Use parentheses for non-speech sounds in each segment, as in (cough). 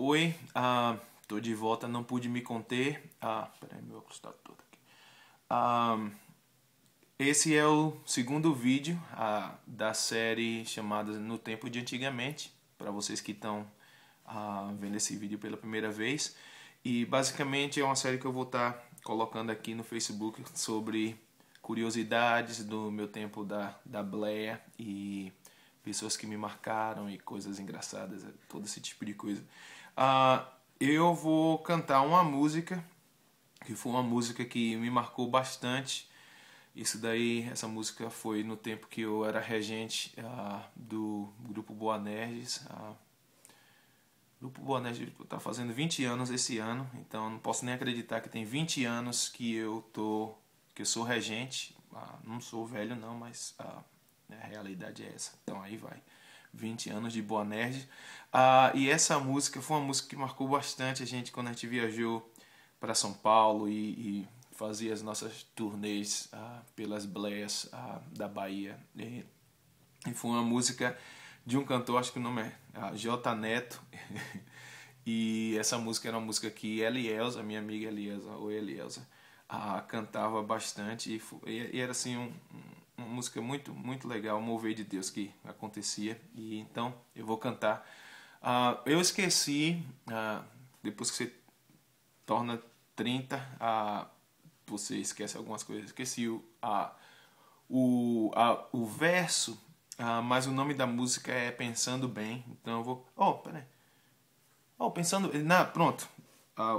Oi, ah, tô de volta, não pude me conter. Ah, peraí, meu óculos tá todo aqui. Ah, esse é o segundo vídeo ah, da série chamada No Tempo de Antigamente, para vocês que estão ah, vendo esse vídeo pela primeira vez. E basicamente é uma série que eu vou estar tá colocando aqui no Facebook sobre curiosidades do meu tempo da, da Bleia e pessoas que me marcaram e coisas engraçadas, é, todo esse tipo de coisa. Uh, eu vou cantar uma música que foi uma música que me marcou bastante. Isso daí, essa música foi no tempo que eu era regente uh, do grupo Boa Nerds. Uh, grupo Boa Nerds está fazendo 20 anos esse ano, então não posso nem acreditar que tem 20 anos que eu tô que eu sou regente. Uh, não sou velho não, mas né? A realidade é essa. Então aí vai. 20 anos de Boa Nerd. Ah, e essa música foi uma música que marcou bastante a gente quando a gente viajou para São Paulo e, e, fazia as nossas turnês ah, pelas blés ah, da Bahia. E, e, foi uma música de um cantor, acho que o nome é ah, J. Neto. (laughs) e essa música era uma música que ela minha amiga Elielza, ou Elielza, cantava bastante e, foi, e era assim um, uma música muito, muito legal, Mover de Deus, que acontecia. E então eu vou cantar. Uh, eu esqueci, uh, depois que você torna 30, uh, ah, você esquece algumas coisas. Esqueci o, uh, o, uh, o verso, mas o nome da música é Pensando Bem. Então eu vou. Oh, peraí. Oh, pensando. Na, pronto.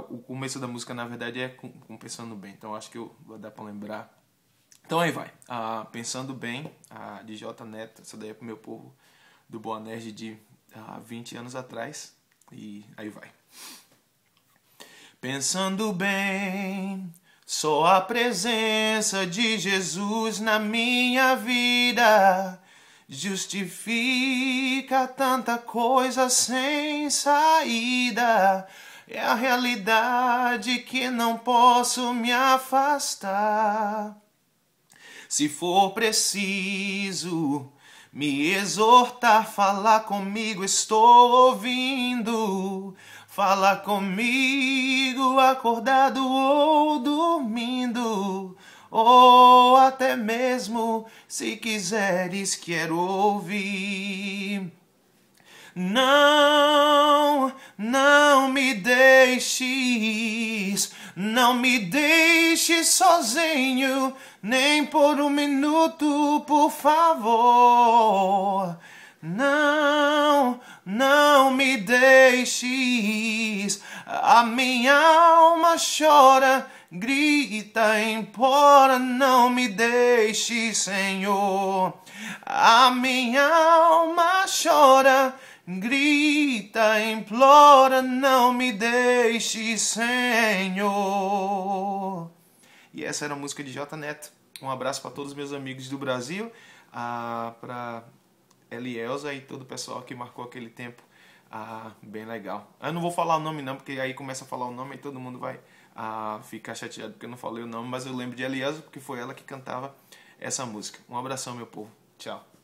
o começo da música, na verdade, é com, com Pensando Bem. Então acho que eu vou dar para lembrar então aí vai. Ah, pensando bem, de DJ Neto, essa daí é pro meu povo do Boa Nerd de ah, 20 anos atrás. E aí vai. Pensando bem, só a presença de Jesus na minha vida justifica tanta coisa sem saída. É a realidade que não posso me afastar. Se for preciso me exortar, falar comigo, estou ouvindo. Fala comigo, acordado ou dormindo, ou até mesmo se quiseres, quero ouvir. Não, não me deixe não me deixe sozinho, nem por um minuto, por favor. Não, não me deixes. A minha alma chora, grita, implora. Não me deixes, Senhor. A minha alma chora Grita, implora, não me deixe, Senhor. E essa era a música de J Neto. Um abraço para todos os meus amigos do Brasil, para Elielza e todo o pessoal que marcou aquele tempo. Ah, bem legal. Eu não vou falar o nome não, porque aí começa a falar o nome e todo mundo vai ah, ficar chateado porque eu não falei o nome, mas eu lembro de Elielza porque foi ela que cantava essa música. Um abração, meu povo. Tchau.